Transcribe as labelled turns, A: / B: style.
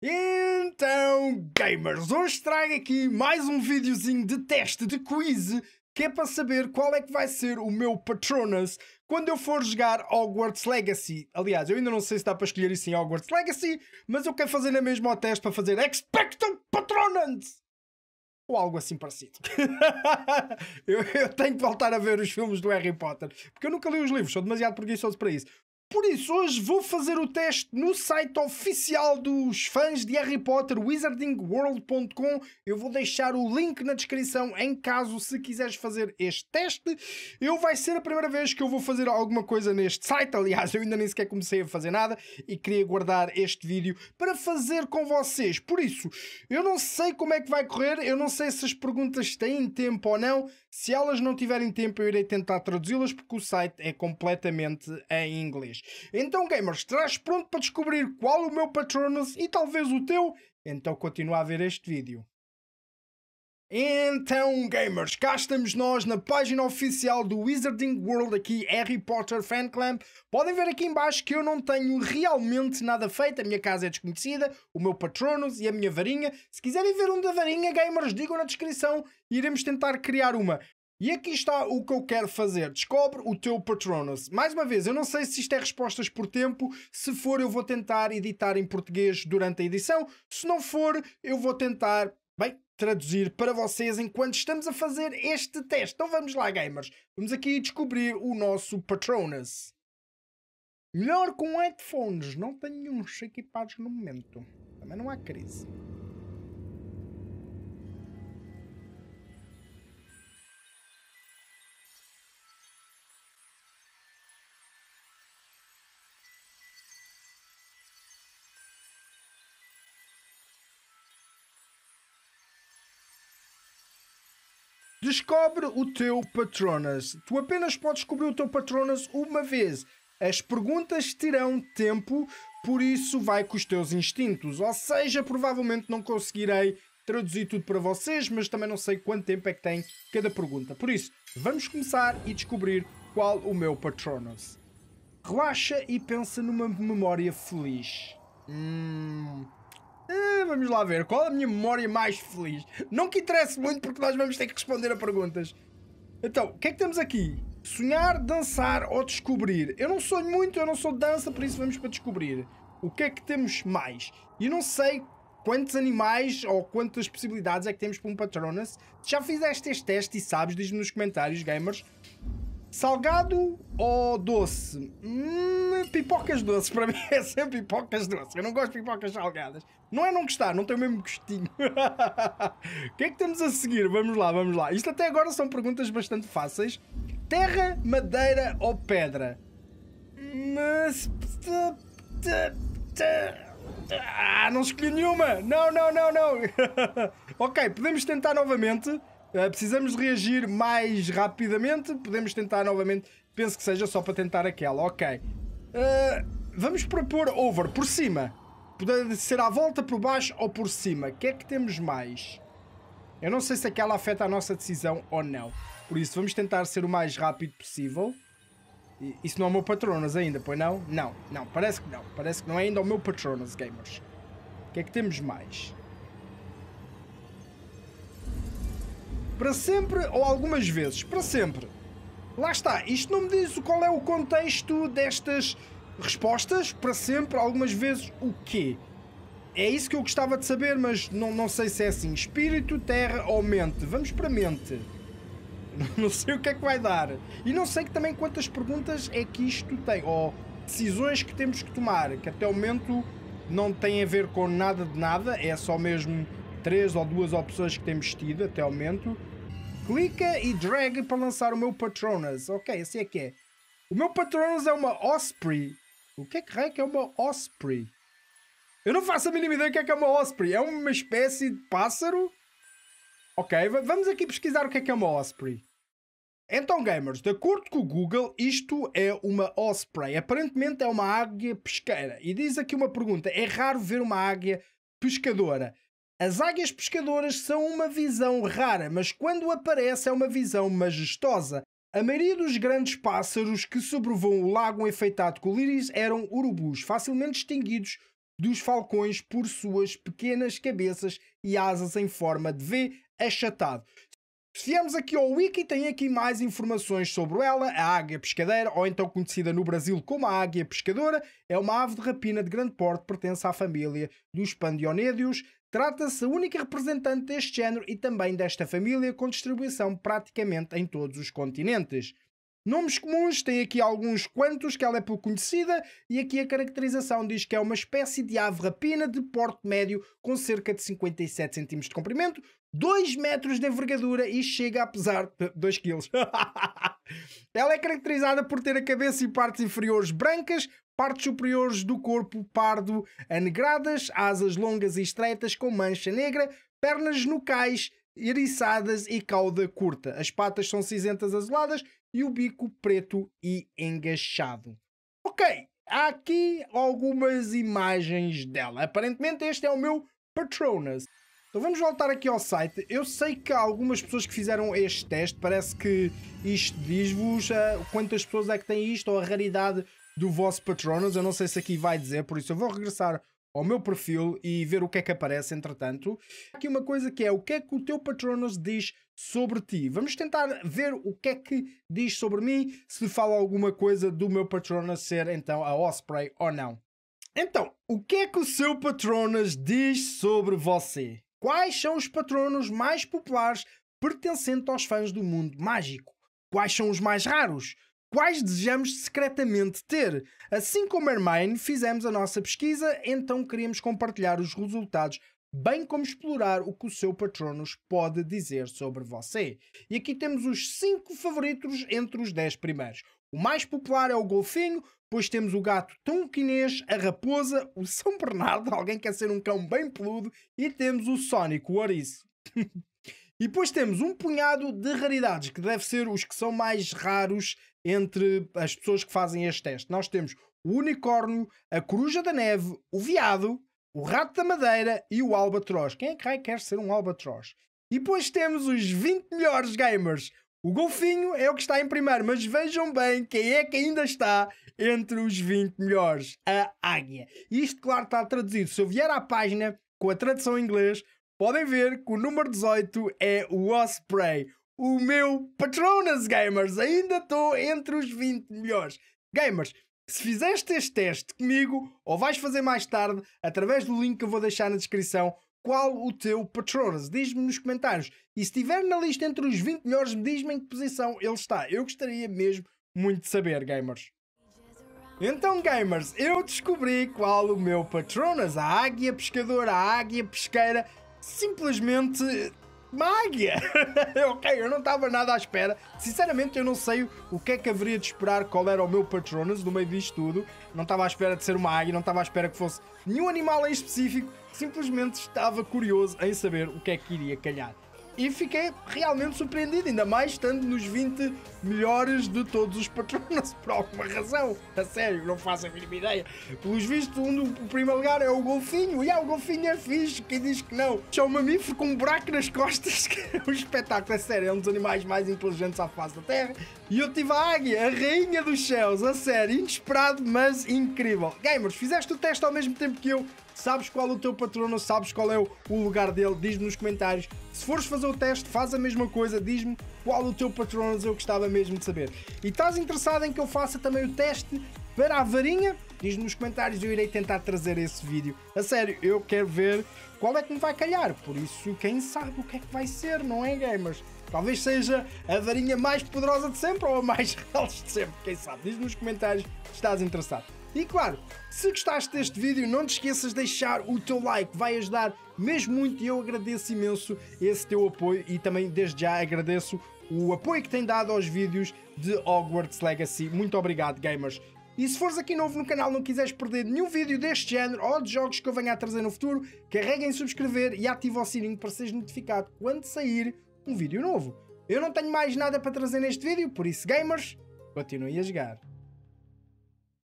A: Então, gamers, hoje trago aqui mais um videozinho de teste de quiz que é para saber qual é que vai ser o meu Patronus quando eu for jogar Hogwarts Legacy. Aliás, eu ainda não sei se dá para escolher isso em Hogwarts Legacy, mas eu quero fazer na mesma o teste para fazer Expecto Patronus! Ou algo assim parecido. eu, eu, tenho que voltar a ver os filmes do Harry Potter, porque eu nunca li os livros, sou demasiado preguiçoso para isso. Por isso, hoje vou fazer o teste no site oficial dos fãs de Harry Potter, wizardingworld.com. Eu vou deixar o link na descrição em caso se quiseres fazer este teste. Eu vai ser a primeira vez que eu vou fazer alguma coisa neste site. Aliás, eu ainda nem sequer comecei a fazer nada e queria guardar este vídeo para fazer com vocês. Por isso, eu não sei como é que vai correr, eu não sei se as perguntas têm tempo ou não. Se elas não tiverem tempo, eu irei tentar traduzi-las porque o site é completamente em inglês mais. Então, gamers, estás pronto para descobrir qual o meu Patronus e talvez o teu? Então continua a ver este vídeo. Então, gamers, cá estamos nós na página oficial do Wizarding World, aqui Harry Potter Fan Club. Podem ver aqui embaixo que eu não tenho realmente nada feito, a minha casa é desconhecida, o meu Patronus e a minha varinha. Se quiserem ver um da varinha, gamers, digam na descrição e iremos tentar criar uma. E aqui está o que eu quero fazer. Descobre o teu Patronus. Mais uma vez, eu não sei se isto é respostas por tempo. Se for, eu vou tentar editar em português durante a edição. Se não for, eu vou tentar, bem, traduzir para vocês enquanto estamos a fazer este teste. Então vamos lá, gamers. Vamos aqui descobrir o nosso Patronus. Melhor com headphones. Não tenho uns equipados no momento. Também não há crise. Descobre o teu Patronas. Tu apenas podes descobrir o teu Patronas uma vez. As perguntas terão tempo, por isso vai com os teus instintos. Ou seja, provavelmente não conseguirei traduzir tudo para vocês, mas também não sei quanto tempo é que tem cada pergunta. Por isso, vamos começar e descobrir qual o meu Patronas. Relaxa e pensa numa memória feliz. Hum vamos lá ver. Qual a minha memória mais feliz? Não que interesse muito, porque nós vamos ter que responder a perguntas. Então, o que é que temos aqui? Sonhar, dançar ou descobrir? Eu não sonho muito, eu não sou dança, por isso vamos para descobrir. O que é que temos mais? E não sei quantos animais ou quantas possibilidades é que temos para um Patronus. Se já fizeste este teste e sabes, diz-me nos comentários, gamers. Salgado ou doce? Hum, pipocas doces, para mim é sempre pipocas doces. Eu não gosto de pipocas salgadas. Não é não gostar, não tem o mesmo gostinho. o que é que temos a seguir? Vamos lá, vamos lá. Isto até agora são perguntas bastante fáceis. Terra, madeira ou pedra? Mas... Ah, não escolhi nenhuma! Não, não, não, não! ok, podemos tentar novamente. Eh, precisamos reagir mais rapidamente. Podemos tentar novamente. Penso que seja só para tentar aquela. Ok. Uh, vamos propor over, por cima. Poder ser à volta, por baixo ou por cima. O que é que temos mais? Eu não sei se aquela afeta a nossa decisão ou não. Por isso, vamos tentar ser o mais rápido possível. Isso não é o meu Patronas ainda, pois não? Não, não, parece que não. Parece que não é ainda o meu Patronas, gamers. O que é que temos mais? Para sempre ou algumas vezes? Para sempre. Lá está. Isto não me diz qual é o contexto destas respostas. Para sempre, algumas vezes, o quê? É isso que eu gostava de saber, mas não, não sei se é assim. Espírito, terra ou mente? Vamos para mente. Não sei o que é que vai dar. E não sei também quantas perguntas é que isto tem. Ou decisões que temos que tomar, que até o momento não tem a ver com nada de nada, é só mesmo três ou duas opções que temos tido até o momento clica e drag para lançar o meu Patronus. Ok, assim é que é. O meu Patronus é uma Osprey. O que é que é, que é uma Osprey? Eu não faço a mínima ideia do que é que é uma Osprey. É uma espécie de pássaro? Ok, vamos aqui pesquisar o que é que é uma Osprey. Então, gamers, de acordo com o Google, isto é uma Osprey. Aparentemente é uma águia pesqueira. E diz aqui uma pergunta: é raro ver uma águia pescadora. As águias pescadoras são uma visão rara, mas quando aparece é uma visão majestosa. A maioria dos grandes pássaros que sobrevoam o lago enfeitado com líris eram urubus, facilmente distinguidos dos falcões por suas pequenas cabeças e asas em forma de V achatado. Se aqui ao Wiki, tem aqui mais informações sobre ela, a águia pescadeira, ou então conhecida no Brasil como a águia pescadora, é uma ave de rapina de grande porte, pertence à família dos pandionídeos. Trata-se da única representante deste género e também desta família, com distribuição praticamente em todos os continentes. Nomes comuns tem aqui alguns quantos que ela é pouco conhecida, e aqui a caracterização diz que é uma espécie de ave rapina de porte médio com cerca de 57 cm de comprimento, 2 metros de envergadura e chega a pesar 2 kg. ela é caracterizada por ter a cabeça e partes inferiores brancas, partes superiores do corpo pardo anegradas, asas longas e estreitas com mancha negra, pernas nucais eriçadas e cauda curta. As patas são cinzentas azuladas e o bico preto e engaixado. Ok, há aqui algumas imagens dela. Aparentemente este é o meu Patronus. Então vamos voltar aqui ao site. Eu sei que há algumas pessoas que fizeram este teste. Parece que isto diz-vos ah, quantas pessoas é que têm isto ou a raridade do vosso Patronos. Eu não sei se aqui vai dizer, por isso eu vou regressar ao meu perfil e ver o que é que aparece entretanto. Aqui uma coisa que é o que é que o teu Patronos diz sobre ti. Vamos tentar ver o que é que diz sobre mim, se fala alguma coisa do meu Patronos ser então a Osprey ou não. Então, o que é que o seu Patronos diz sobre você? Quais são os patronos mais populares pertencentes aos fãs do mundo mágico? Quais são os mais raros? quais desejamos secretamente ter. Assim como Hermione, fizemos a nossa pesquisa, então queríamos compartilhar os resultados, bem como explorar o que o seu Patronus pode dizer sobre você. E aqui temos os 5 favoritos entre os 10 primeiros. O mais popular é o golfinho, pois temos o gato tonquinês, a raposa, o São Bernardo, alguém quer ser um cão bem peludo, e temos o Sonic, o ouriço. e depois temos um punhado de raridades, que deve ser os que são mais raros entre as pessoas que fazem este teste. Nós temos o unicórnio, a coruja da neve, o veado, o rato da madeira e o albatroz. Quem é que quer ser um albatroz? E depois temos os 20 melhores gamers. O golfinho é o que está em primeiro, mas vejam bem quem é que ainda está entre os 20 melhores. A águia. Isto, claro, está traduzido. Se eu vier à página com a tradução em inglês, podem ver que o número 18 é o Osprey o meu Patronas Gamers. Ainda estou entre os 20 melhores. Gamers, se fizeste este teste comigo, ou vais fazer mais tarde, através do link que eu vou deixar na descrição, qual o teu Patronas? Diz-me nos comentários. E se estiver na lista entre os 20 melhores, diz-me em que posição ele está. Eu gostaria mesmo muito de saber, gamers. Então, gamers, eu descobri qual o meu Patronas, a águia pescadora, a águia pesqueira, simplesmente Magia, ok, eu não estava nada à espera. Sinceramente, eu não sei o que é que haveria de esperar, qual era o meu Patronus no meio disto tudo. Não estava à espera de ser uma águia, não estava à espera que fosse nenhum animal em específico. Simplesmente estava curioso em saber o que é que iria calhar e fiquei realmente surpreendido, ainda mais estando nos 20 melhores de todos os patronos, por alguma razão. A sério, não faço a mínima ideia. Pelos vistos, um do o primeiro lugar é o golfinho. E ah, o golfinho é fixe, quem diz que não? Só um mamífero com um buraco nas costas, que é um espetáculo, a sério, é um dos animais mais inteligentes à face da Terra. E eu tive a águia, a rainha dos céus, a sério, inesperado, mas incrível. Gamers, fizeste o teste ao mesmo tempo que eu, Sabes qual é o teu patrono? Sabes qual é o, o lugar dele? Diz-me nos comentários. Se fores fazer o teste, faz a mesma coisa. Diz-me qual é o teu patrono. Eu gostava mesmo de saber. E estás interessado em que eu faça também o teste para a varinha? Diz-me nos comentários. Eu irei tentar trazer esse vídeo. A sério, eu quero ver qual é que me vai calhar. Por isso, quem sabe o que é que vai ser, não é, gamers? Talvez seja a varinha mais poderosa de sempre ou a mais real de sempre. Quem sabe? Diz-me nos comentários se estás interessado. E claro, se gostaste deste vídeo, não te esqueças de deixar o teu like, vai ajudar mesmo muito e eu agradeço imenso esse teu apoio e também desde já agradeço o apoio que tem dado aos vídeos de Hogwarts Legacy. Muito obrigado, gamers. E se fores aqui novo no canal não quiseres perder nenhum vídeo deste género ou de jogos que eu venha a trazer no futuro, carrega em subscrever e ativa o sininho para seres notificado quando sair um vídeo novo. Eu não tenho mais nada para trazer neste vídeo, por isso, gamers, continuem a jogar.